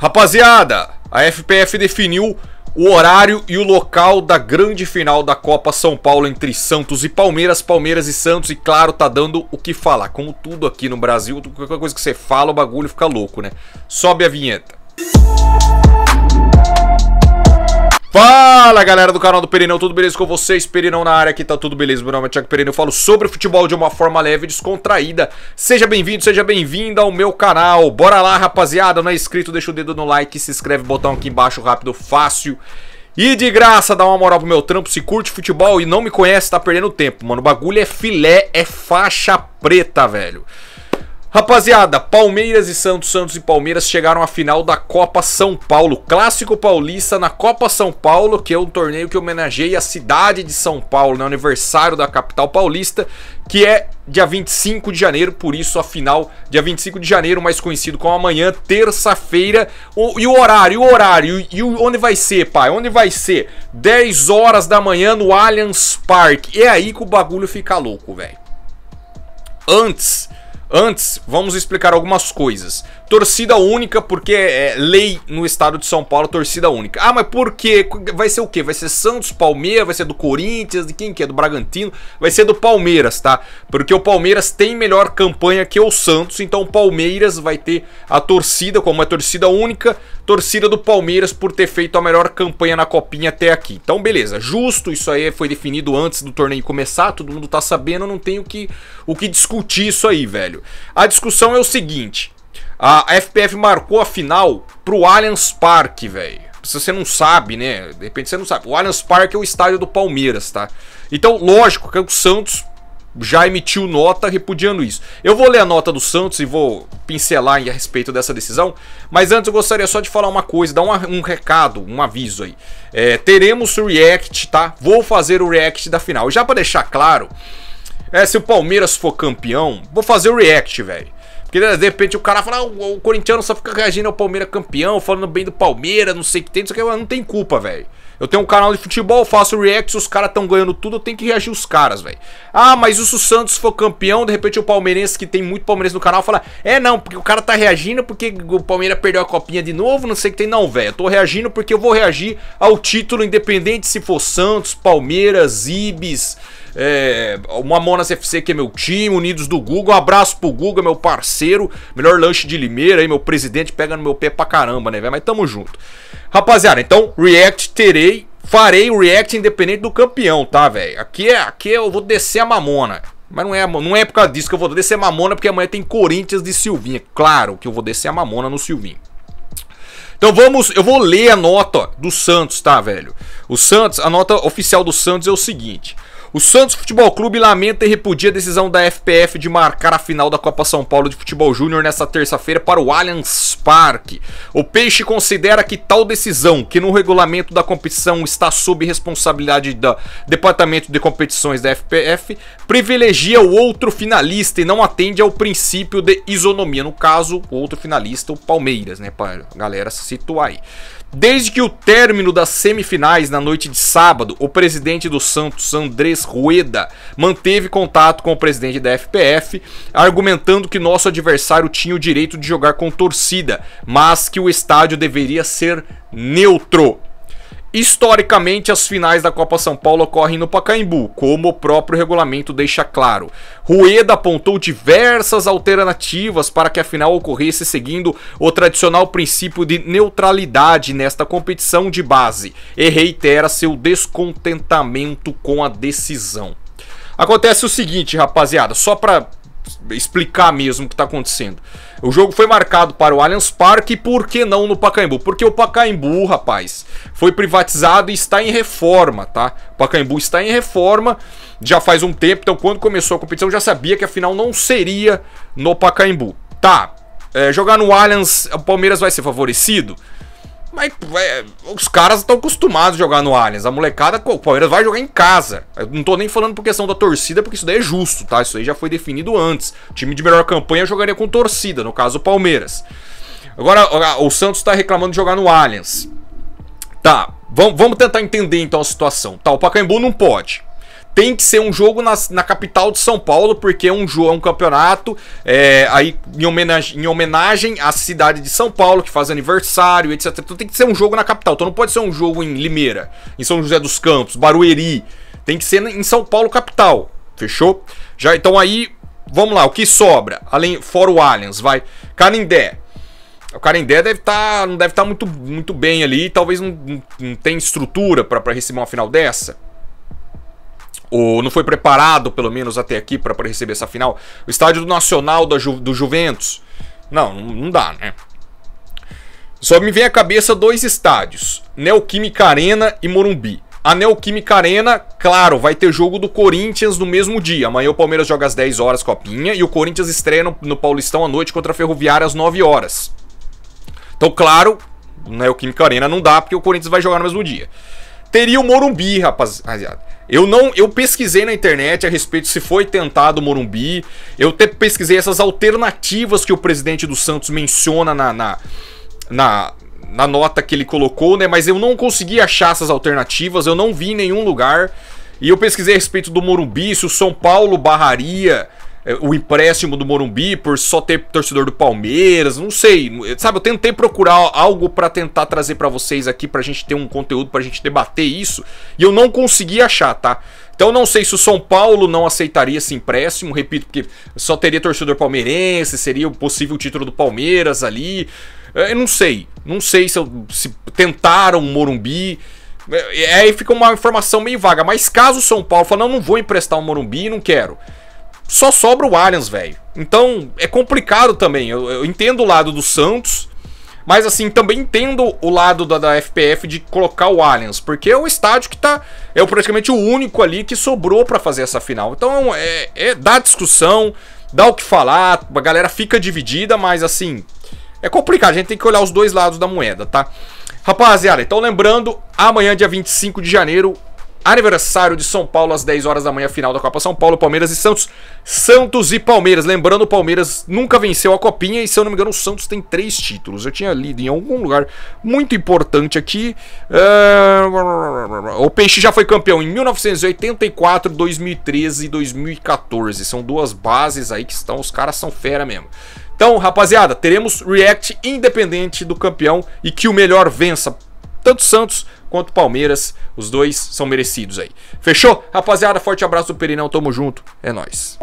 Rapaziada, a FPF definiu o horário e o local da grande final da Copa São Paulo entre Santos e Palmeiras, Palmeiras e Santos, e claro, tá dando o que falar. Como tudo aqui no Brasil, qualquer coisa que você fala, o bagulho fica louco, né? Sobe a vinheta. Música Fala galera do canal do Perinão, tudo beleza com vocês? Perinão na área aqui, tá tudo beleza? Meu nome é Thiago Perinão, eu falo sobre futebol de uma forma leve e descontraída. Seja bem-vindo, seja bem-vinda ao meu canal. Bora lá, rapaziada, não é inscrito, deixa o dedo no like, se inscreve, botão aqui embaixo, rápido, fácil. E de graça, dá uma moral pro meu trampo, se curte futebol e não me conhece, tá perdendo tempo, mano. O bagulho é filé, é faixa preta, velho. Rapaziada, Palmeiras e Santos, Santos e Palmeiras chegaram à final da Copa São Paulo, clássico paulista na Copa São Paulo, que é um torneio que homenageia a cidade de São Paulo, no né? aniversário da capital paulista, que é dia 25 de janeiro, por isso a final dia 25 de janeiro, mais conhecido como amanhã, terça-feira. E o horário, o horário, e onde vai ser, pai? Onde vai ser? 10 horas da manhã no Allianz Parque. É aí que o bagulho fica louco, velho. Antes Antes, vamos explicar algumas coisas. Torcida única, porque é lei no estado de São Paulo, torcida única. Ah, mas por quê? Vai ser o quê? Vai ser Santos, Palmeiras, vai ser do Corinthians, de quem que é? Do Bragantino? Vai ser do Palmeiras, tá? Porque o Palmeiras tem melhor campanha que o Santos, então o Palmeiras vai ter a torcida, como é torcida única, torcida do Palmeiras por ter feito a melhor campanha na Copinha até aqui. Então, beleza, justo, isso aí foi definido antes do torneio começar, todo mundo tá sabendo, não tem o que, o que discutir isso aí, velho. A discussão é o seguinte: a FPF marcou a final pro Allianz Parque, velho. Se você não sabe, né? De repente você não sabe. O Allianz Parque é o estádio do Palmeiras, tá? Então, lógico que o Santos já emitiu nota repudiando isso. Eu vou ler a nota do Santos e vou pincelar a respeito dessa decisão, mas antes eu gostaria só de falar uma coisa, dar um recado, um aviso aí. É, teremos o react, tá? Vou fazer o react da final. Já para deixar claro, é, se o Palmeiras for campeão, vou fazer o react, velho. Porque né, de repente o cara fala, ah, o corintiano só fica reagindo ao Palmeiras campeão, falando bem do Palmeiras, não sei o que tem, não sei o que, não tem culpa, velho. Eu tenho um canal de futebol, faço react, os caras estão ganhando tudo, eu tenho que reagir os caras, velho. Ah, mas e se o Santos for campeão, de repente o palmeirense, que tem muito palmeirense no canal, fala, é não, porque o cara tá reagindo porque o Palmeiras perdeu a copinha de novo, não sei o que tem, não, velho. Eu tô reagindo porque eu vou reagir ao título, independente se for Santos, Palmeiras, Ibis, é, uma Monas FC, que é meu time, Unidos do Google. Um abraço pro Google, meu parceiro. Melhor lanche de Limeira aí, meu presidente pega no meu pé pra caramba, né, velho? Mas tamo junto. Rapaziada, então, react terei. Farei o react independente do campeão, tá, velho? Aqui é, aqui eu vou descer a mamona. Mas não é, não é por causa disso que eu vou descer a mamona, porque amanhã tem Corinthians de Silvinha. Claro que eu vou descer a mamona no Silvinho. Então vamos, eu vou ler a nota do Santos, tá, velho? O Santos, a nota oficial do Santos é o seguinte: o Santos Futebol Clube lamenta e repudia a decisão da FPF de marcar a final da Copa São Paulo de Futebol Júnior nesta terça-feira para o Allianz Parque. O Peixe considera que tal decisão, que no regulamento da competição está sob responsabilidade do Departamento de Competições da FPF, privilegia o outro finalista e não atende ao princípio de isonomia. No caso, o outro finalista, o Palmeiras, né, para a galera se situar aí. Desde que o término das semifinais na noite de sábado, o presidente do Santos, Andrés Rueda, manteve contato com o presidente da FPF, argumentando que nosso adversário tinha o direito de jogar com torcida, mas que o estádio deveria ser neutro. Historicamente, as finais da Copa São Paulo ocorrem no Pacaembu, como o próprio regulamento deixa claro. Rueda apontou diversas alternativas para que a final ocorresse seguindo o tradicional princípio de neutralidade nesta competição de base e reitera seu descontentamento com a decisão. Acontece o seguinte, rapaziada, só para explicar mesmo o que está acontecendo. O jogo foi marcado para o Allianz Parque e por que não no Pacaembu? Porque o Pacaembu, rapaz, foi privatizado e está em reforma, tá? O Pacaembu está em reforma já faz um tempo, então quando começou a competição já sabia que a final não seria no Pacaembu. Tá, é, jogar no Allianz, o Palmeiras vai ser favorecido? Mas é, os caras estão acostumados a jogar no Allianz. A molecada, o Palmeiras vai jogar em casa. Eu não tô nem falando por questão da torcida, porque isso daí é justo, tá? Isso aí já foi definido antes. O time de melhor campanha jogaria com torcida, no caso o Palmeiras. Agora, o Santos tá reclamando de jogar no Allianz. Tá, vamos tentar entender então a situação. Tá, o Pacaembu não pode tem que ser um jogo na, na capital de São Paulo, porque é um jogo, é um campeonato é, aí em homenagem, em homenagem à cidade de São Paulo, que faz aniversário, etc. Então tem que ser um jogo na capital. Então não pode ser um jogo em Limeira, em São José dos Campos, Barueri. Tem que ser em São Paulo capital. Fechou? Já então aí, vamos lá, o que sobra? Além fora o Allianz, vai Canindé. O Carindé deve estar, tá, não deve estar tá muito, muito bem ali, talvez não, não, não tenha estrutura para receber uma final dessa ou não foi preparado, pelo menos até aqui, para receber essa final. O estádio do Nacional da Ju, do Juventus. Não, não dá, né? Só me vem à cabeça dois estádios: Neoquímica Arena e Morumbi. A Neoquímica Arena, claro, vai ter jogo do Corinthians no mesmo dia. Amanhã o Palmeiras joga às 10 horas copinha e o Corinthians estreia no, no Paulistão à noite contra a Ferroviária às 9 horas. Então, claro, Neoquímica Arena não dá porque o Corinthians vai jogar no mesmo dia teria o Morumbi, rapaziada. Eu não, eu pesquisei na internet a respeito se foi tentado o Morumbi. Eu até pesquisei essas alternativas que o presidente do Santos menciona na, na, na, na nota que ele colocou, né? Mas eu não consegui achar essas alternativas, eu não vi em nenhum lugar. E eu pesquisei a respeito do Morumbi, se o São Paulo barraria é, o empréstimo do Morumbi por só ter torcedor do Palmeiras, não sei. Sabe, eu tentei procurar algo para tentar trazer para vocês aqui pra gente ter um conteúdo pra gente debater isso e eu não consegui achar, tá? Então não sei se o São Paulo não aceitaria esse empréstimo, repito, porque só teria torcedor palmeirense, seria o possível título do Palmeiras ali. É, eu não sei. Não sei se, eu, se tentaram Morumbi. É, aí fica uma informação meio vaga. Mas caso o São Paulo falar, não, não vou emprestar o Morumbi, não quero só sobra o Allianz, velho. Então é complicado também. Eu, eu, entendo o lado do Santos, mas assim, também entendo o lado da, da FPF de colocar o Allianz, porque é o estádio que tá. É praticamente o único ali que sobrou para fazer essa final. Então é, é, é dá discussão, dá o que falar, a galera fica dividida, mas assim. É complicado, a gente tem que olhar os dois lados da moeda, tá? Rapaziada, então lembrando, amanhã, dia 25 de janeiro, aniversário de São Paulo às 10 horas da manhã, final da Copa São Paulo, Palmeiras e Santos. Santos e Palmeiras. Lembrando, o Palmeiras nunca venceu a Copinha e, se eu não me engano, o Santos tem três títulos. Eu tinha lido em algum lugar muito importante aqui. Uh... O Peixe já foi campeão em 1984, 2013 e 2014. São duas bases aí que estão. Os caras são fera mesmo. Então, rapaziada, teremos react independente do campeão e que o melhor vença. Tanto Santos quanto Palmeiras, os dois são merecidos aí. Fechou? Rapaziada, forte abraço do Perinão, tamo junto, é nós.